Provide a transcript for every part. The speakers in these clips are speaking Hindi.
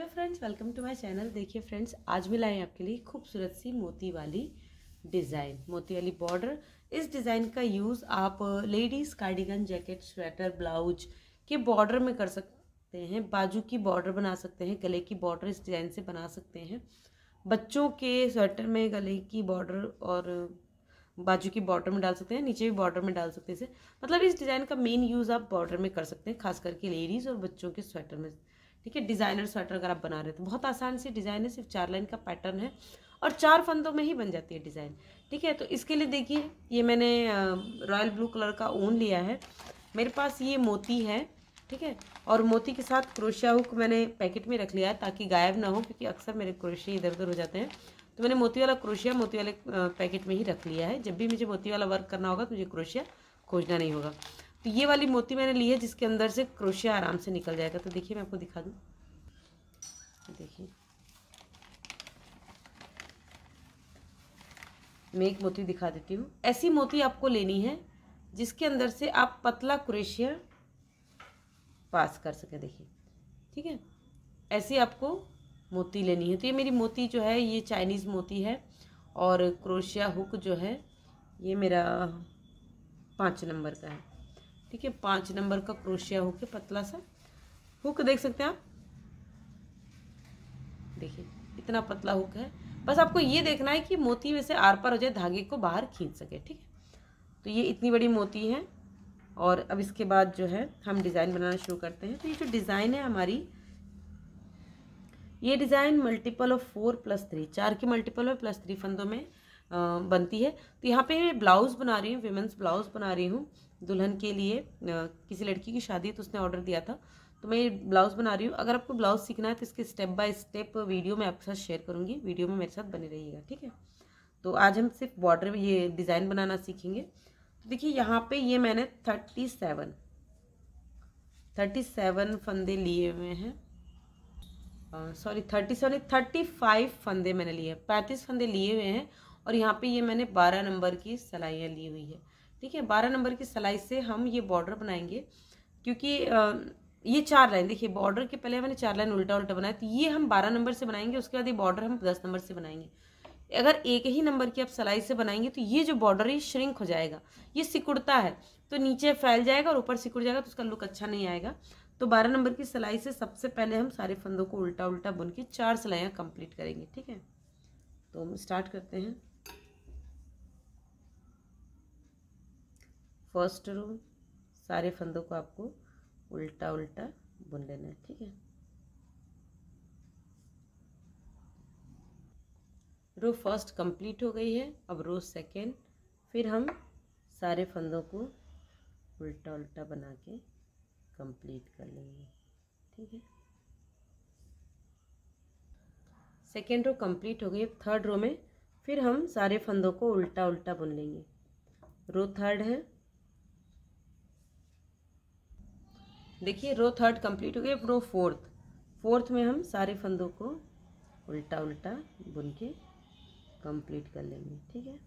hello friends welcome to my channel देखिए फ्रेंड्स आज मैं लाए आपके लिए खूबसूरत सी मोती वाली डिज़ाइन मोती वाली बॉर्डर इस डिज़ाइन का यूज़ आप ladies cardigan jacket sweater blouse के बॉर्डर में कर सकते हैं बाजू की बॉर्डर बना सकते हैं गले की बॉर्डर इस डिज़ाइन से बना सकते हैं बच्चों के स्वेटर में गले की बॉर्डर और बाजू की बॉर्डर में डाल सकते हैं नीचे भी बॉर्डर में डाल सकते हैं इसे मतलब इस डिज़ाइन का मेन यूज़ आप बॉर्डर में कर सकते हैं खास करके लेडीज़ और बच्चों के स्वेटर में ठीक है डिज़ाइनर स्वेटर अगर आप बना रहे तो बहुत आसान सी डिज़ाइन है सिर्फ चार लाइन का पैटर्न है और चार फंदों में ही बन जाती है डिज़ाइन ठीक है तो इसके लिए देखिए ये मैंने रॉयल ब्लू कलर का ऊन लिया है मेरे पास ये मोती है ठीक है और मोती के साथ क्रोशिया हुक मैंने पैकेट में रख लिया है ताकि गायब ना हो क्योंकि अक्सर मेरे क्रोशिया इधर उधर हो जाते हैं तो मैंने मोती वाला क्रोशिया मोती वाले पैकेट में ही रख लिया है जब भी मुझे मोती वाला वर्क करना होगा तो मुझे क्रोशिया खोजना नहीं होगा तो ये वाली मोती मैंने ली है जिसके अंदर से क्रोशिया आराम से निकल जाएगा तो देखिए मैं आपको दिखा दूँ देखिए मैं एक मोती दिखा देती हूँ ऐसी मोती आपको लेनी है जिसके अंदर से आप पतला क्रेशिया पास कर सकें देखिए ठीक है ऐसी आपको मोती लेनी है तो ये मेरी मोती जो है ये चाइनीज़ मोती है और क्रोशिया हुक जो है ये मेरा पाँच नंबर का है ठीक है पाँच नंबर का क्रोशिया हुक है पतला सा हुक देख सकते हैं आप देखिए इतना पतला हुक है बस आपको ये देखना है कि मोती में से आर पार हो जाए धागे को बाहर खींच सके ठीक है तो ये इतनी बड़ी मोती है और अब इसके बाद जो है हम डिज़ाइन बनाना शुरू करते हैं तो ये जो डिज़ाइन है हमारी ये design multiple of four plus three चार के मल्टीपल में प्लस थ्री फंदों में बनती है तो यहाँ पे मैं ब्लाउज़ बना रही हूँ वेमेंस ब्लाउज़ बना रही हूँ दुल्हन के लिए किसी लड़की की शादी तो उसने ऑर्डर दिया था तो मैं ये ब्लाउज़ बना रही हूँ अगर आपको ब्लाउज़ सीखना है तो इसके स्टेप बाय स्टेप वीडियो मैं आपके साथ शेयर करूँगी वीडियो में मेरे साथ बने रहिएगा ठीक है तो आज हम सिर्फ बॉर्डर में ये डिज़ाइन बनाना सीखेंगे तो देखिए यहाँ पे ये मैंने थर्टी सेवन थर्टी सेवन फंदे लिए हुए हैं sorry thirty seven thirty five फंदे मैंने लिए हैं पैंतीस फंदे लिए हुए हैं और यहाँ पे ये मैंने बारह नंबर की सलाइयाँ ली हुई है ठीक है बारह नंबर की सलाई से हम ये बॉर्डर बनाएंगे क्योंकि ये चार लाइन देखिए बॉर्डर के पहले मैंने चार लाइन उल्टा उल्टा बनाया तो ये हम बारह नंबर से बनाएंगे उसके बाद ये बॉर्डर हम दस नंबर से बनाएंगे अगर एक ही नंबर की आप सलाई से बनाएंगे तो ये जो बॉर्डर है श्रिंक हो जाएगा ये सिकुड़ता है तो नीचे फैल जाएगा और ऊपर सिकुड़ जाएगा तो उसका लुक अच्छा नहीं आएगा तो बारह नंबर की सिलाई से सबसे पहले हम सारे फंदों को उल्टा उल्टा बुन के चार सिलाइयाँ कंप्लीट करेंगे ठीक है तो हम स्टार्ट करते हैं फर्स्ट रो सारे फंदों को आपको उल्टा उल्टा बुन लेना है ठीक है रो फर्स्ट कंप्लीट हो गई है अब रो सेकेंड फिर हम सारे फंदों को उल्टा उल्टा बना के कंप्लीट कर लेंगे ठीक है सेकेंड रो कंप्लीट हो गई अब थर्ड रो में फिर हम सारे फंदों को उल्टा उल्टा बुन लेंगे रो थर्ड है देखिए रो थर्ड कंप्लीट हो गया रो फोर्थ फोर्थ में हम सारे फंदों को उल्टा उल्टा बुन के कंप्लीट कर लेंगे ठीक है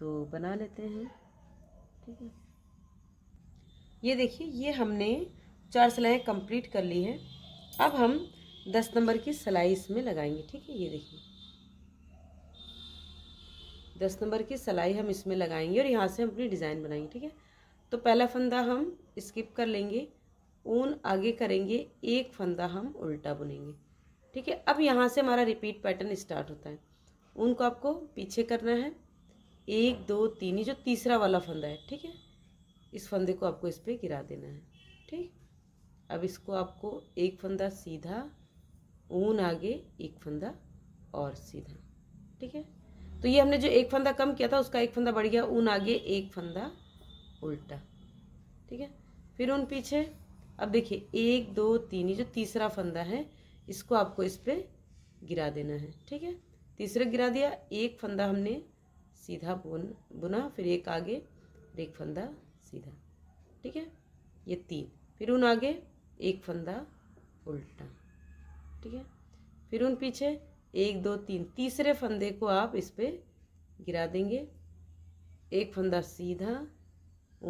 तो बना लेते हैं ठीक है ये देखिए ये हमने चार सिलाई कंप्लीट कर ली हैं अब हम दस नंबर की सिलाई इसमें लगाएंगे ठीक है ये देखिए दस नंबर की सिलाई हम इसमें लगाएंगे और यहाँ से हम अपनी डिज़ाइन बनाएंगे ठीक है तो पहला फंदा हम स्किप कर लेंगे ऊन आगे करेंगे एक फंदा हम उल्टा बुनेंगे ठीक है अब यहाँ से हमारा रिपीट पैटर्न स्टार्ट होता है ऊन को आपको पीछे करना है एक दो तीन ही जो तीसरा वाला फंदा है ठीक है इस फंदे को आपको इस पर गिरा देना है ठीक अब इसको आपको एक फंदा सीधा ऊन आगे एक फंदा और सीधा ठीक है तो ये हमने जो एक फंदा कम किया था उसका एक फंदा बढ़ गया ऊन आगे एक फंदा उल्टा ठीक है फिर उन पीछे अब देखिए एक दो तीन ये जो तीसरा फंदा है इसको आपको इस पर गिरा देना है ठीक है तीसरा गिरा दिया एक फंदा हमने सीधा बुन बुना फिर एक आगे फिर एक फंदा सीधा ठीक है ये तीन फिर उन आगे एक फंदा उल्टा ठीक है फिर उन पीछे एक दो तीन तीसरे फंदे को आप इस पर गिरा देंगे एक फंदा सीधा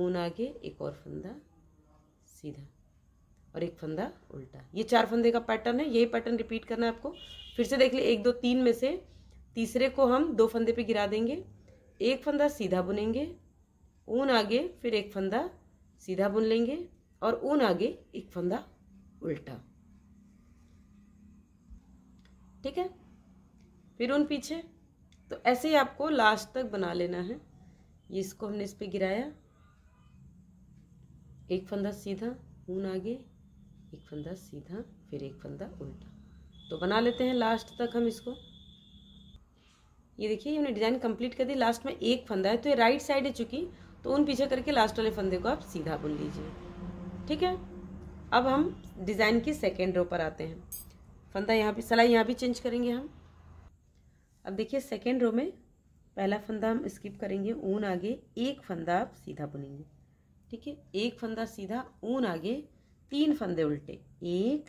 ऊन आगे एक और फंदा सीधा और एक फंदा उल्टा ये चार फंदे का पैटर्न है यही पैटर्न रिपीट करना है आपको फिर से देख लें एक दो तीन में से तीसरे को हम दो फंदे पे गिरा देंगे एक फंदा सीधा बुनेंगे ऊन आगे फिर एक फंदा सीधा बुन लेंगे और ऊन आगे एक फंदा उल्टा ठीक है फिर ऊन पीछे तो ऐसे ही आपको लास्ट तक बना लेना है ये इसको हमने इस पर गिराया एक फंदा सीधा ऊन आगे एक फंदा सीधा फिर एक फंदा उल्टा तो बना लेते हैं लास्ट तक हम इसको ये देखिए हमने डिज़ाइन कंप्लीट कर दी लास्ट में एक फंदा है तो ये राइट साइड है चुकी तो उन पीछे करके लास्ट वाले फंदे को आप सीधा बुन लीजिए ठीक है अब हम डिज़ाइन की सेकेंड रो पर आते हैं फंदा यहाँ पर सलाई यहाँ भी चेंज करेंगे हम अब देखिए सेकेंड रो में पहला फंदा हम स्किप करेंगे ऊन आगे एक फंदा आप सीधा बुनेंगे ठीक है एक फंदा सीधा ऊन आगे तीन फंदे उल्टे एक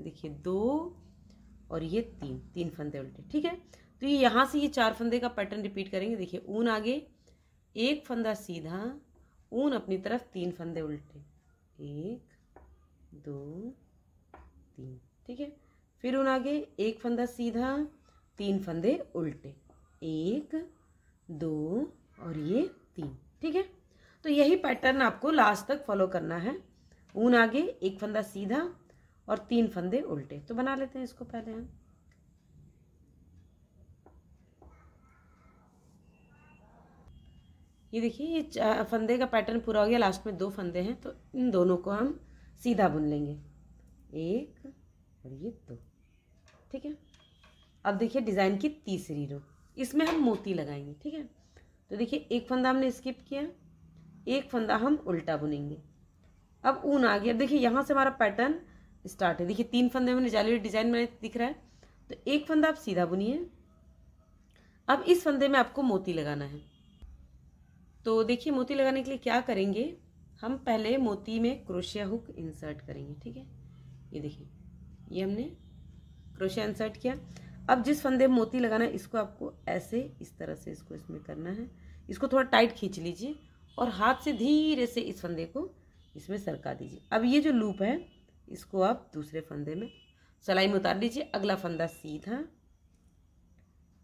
देखिए दो और ये तीन तीन फंदे उल्टे ठीक है तो ये यहाँ से ये चार फंदे का पैटर्न रिपीट करेंगे देखिए ऊन आगे एक फंदा सीधा ऊन अपनी तरफ तीन फंदे उल्टे एक दो तीन ठीक है फिर ऊन आगे एक फंदा सीधा तीन फंदे उल्टे एक दो और ये तीन ठीक है तो यही पैटर्न आपको लास्ट तक फॉलो करना है ऊन आगे एक फंदा सीधा और तीन फंदे उल्टे तो बना लेते हैं इसको पहले हम ये देखिए ये फंदे का पैटर्न पूरा हो गया लास्ट में दो फंदे हैं तो इन दोनों को हम सीधा बुन लेंगे एक और ये दो ठीक है अब देखिए डिज़ाइन की तीसरी रो इसमें हम मोती लगाएंगे ठीक है तो देखिए एक फंदा हमने स्किप किया एक फंदा हम उल्टा बुनेंगे अब ऊन आ गया देखिए यहाँ से हमारा पैटर्न स्टार्ट है देखिए तीन फंदे मैंने जाली डिजाइन में दिख रहा है तो एक फंदा आप सीधा बुनिए अब इस फंदे में आपको मोती लगाना है तो देखिए मोती लगाने के लिए क्या करेंगे हम पहले मोती में क्रोशिया हुक इंसर्ट करेंगे ठीक है ये देखिए ये हमने क्रोशिया इंसर्ट किया अब जिस फंदे में मोती लगाना है इसको आपको ऐसे इस तरह से इसको इसमें करना है इसको थोड़ा टाइट खींच लीजिए और हाथ से धीरे से इस फंदे को इसमें सरका दीजिए अब ये जो लूप है इसको आप दूसरे फंदे में सलाई में उतार लीजिए अगला फंदा सीधा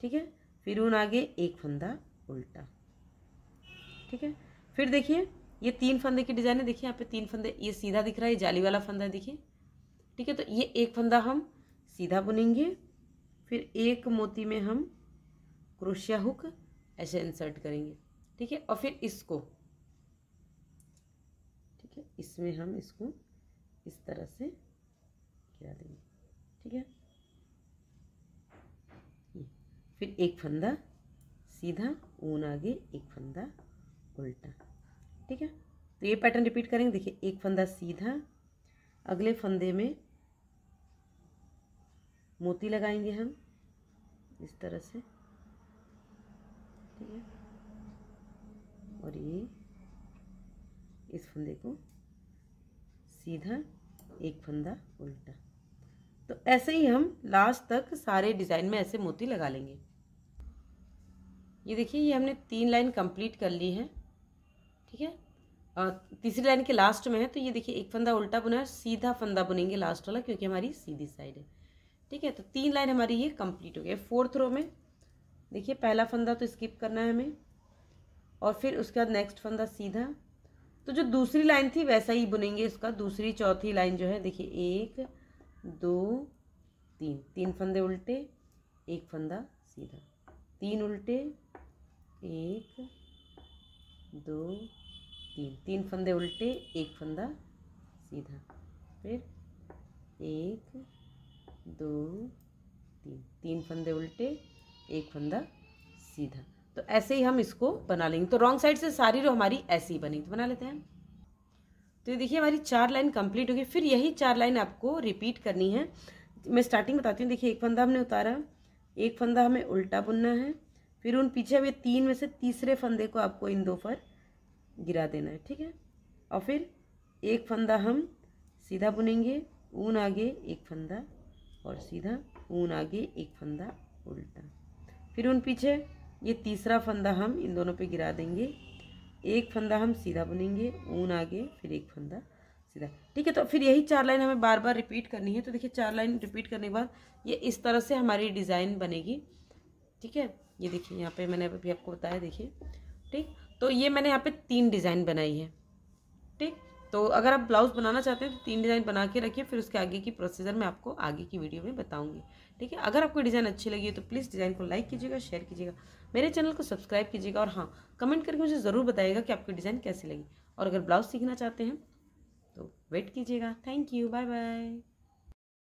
ठीक है फिर उन आगे एक फंदा उल्टा ठीक है फिर देखिए ये तीन फंदे की डिज़ाइन है देखिए यहाँ पे तीन फंदे ये सीधा दिख रहा है ये जाली वाला फंदा देखिए ठीक है तो ये एक फंदा हम सीधा बुनेंगे फिर एक मोती में हम क्रोशिया हुक ऐसे इंसर्ट करेंगे ठीक है और फिर इसको इसमें हम इसको इस तरह से गिरा देंगे ठीक है फिर एक फंदा सीधा ऊन आगे एक फंदा उल्टा ठीक है तो ये पैटर्न रिपीट करेंगे देखिए एक फंदा सीधा अगले फंदे में मोती लगाएंगे हम इस तरह से ठीक है और ये इस फंदे को सीधा एक फंदा उल्टा तो ऐसे ही हम लास्ट तक सारे डिज़ाइन में ऐसे मोती लगा लेंगे ये देखिए ये हमने तीन लाइन कंप्लीट कर ली है ठीक है और तीसरी लाइन के लास्ट में है तो ये देखिए एक फंदा उल्टा बुना है सीधा फंदा बुनेंगे लास्ट वाला क्योंकि हमारी सीधी साइड है ठीक है तो तीन लाइन हमारी ये कंप्लीट हो गई फोर्थ रो में देखिए पहला फंदा तो स्किप करना है हमें और फिर उसके बाद नेक्स्ट फंदा सीधा तो जो दूसरी लाइन थी वैसा ही बुनेंगे इसका दूसरी चौथी लाइन जो है देखिए एक दो तीन तीन फंदे उल्टे एक फंदा सीधा तीन उल्टे एक दो तीन तीन फंदे उल्टे एक फंदा सीधा फिर एक दो तीन तीन फंदे उल्टे एक फंदा सीधा तो ऐसे ही हम इसको बना लेंगे तो रॉन्ग साइड से सारी रो हमारी ऐसी ही बनेगी तो बना लेते हैं तो ये देखिए हमारी चार लाइन कंप्लीट होगी फिर यही चार लाइन आपको रिपीट करनी है मैं स्टार्टिंग बताती हूँ देखिए एक फंदा हमने उतारा एक फंदा हमें उल्टा बुनना है फिर उन पीछे हुए तीन में से तीसरे फंदे को आपको इन दो पर गिरा देना है ठीक है और फिर एक फंदा हम सीधा बुनेंगे ऊन आगे एक फंदा और सीधा ऊन आगे एक फंदा उल्टा फिर उन पीछे ये तीसरा फंदा हम इन दोनों पे गिरा देंगे एक फंदा हम सीधा बुनेंगे ऊन आगे फिर एक फंदा सीधा ठीक है तो फिर यही चार लाइन हमें बार बार रिपीट करनी है तो देखिए चार लाइन रिपीट करने के बाद ये इस तरह से हमारी डिज़ाइन बनेगी ठीक है ये देखिए यहाँ पे मैंने अभी आपको बताया देखिए ठीक तो ये मैंने यहाँ पे तीन डिज़ाइन बनाई है ठीक तो अगर आप ब्लाउज़ बनाना चाहते हैं तो तीन डिज़ाइन बना के रखिए फिर उसके आगे की प्रोसीजर मैं आपको आगे की वीडियो में बताऊंगी ठीक है अगर आपको डिज़ाइन अच्छी लगी है तो प्लीज़ डिज़ाइन को लाइक कीजिएगा शेयर कीजिएगा मेरे चैनल को सब्सक्राइब कीजिएगा और हाँ कमेंट करके मुझे ज़रूर बताइएगा कि आपकी डिज़ाइन कैसी लगी और अगर ब्लाउज़ सीखना चाहते हैं तो वेट कीजिएगा थैंक यू बाय बाय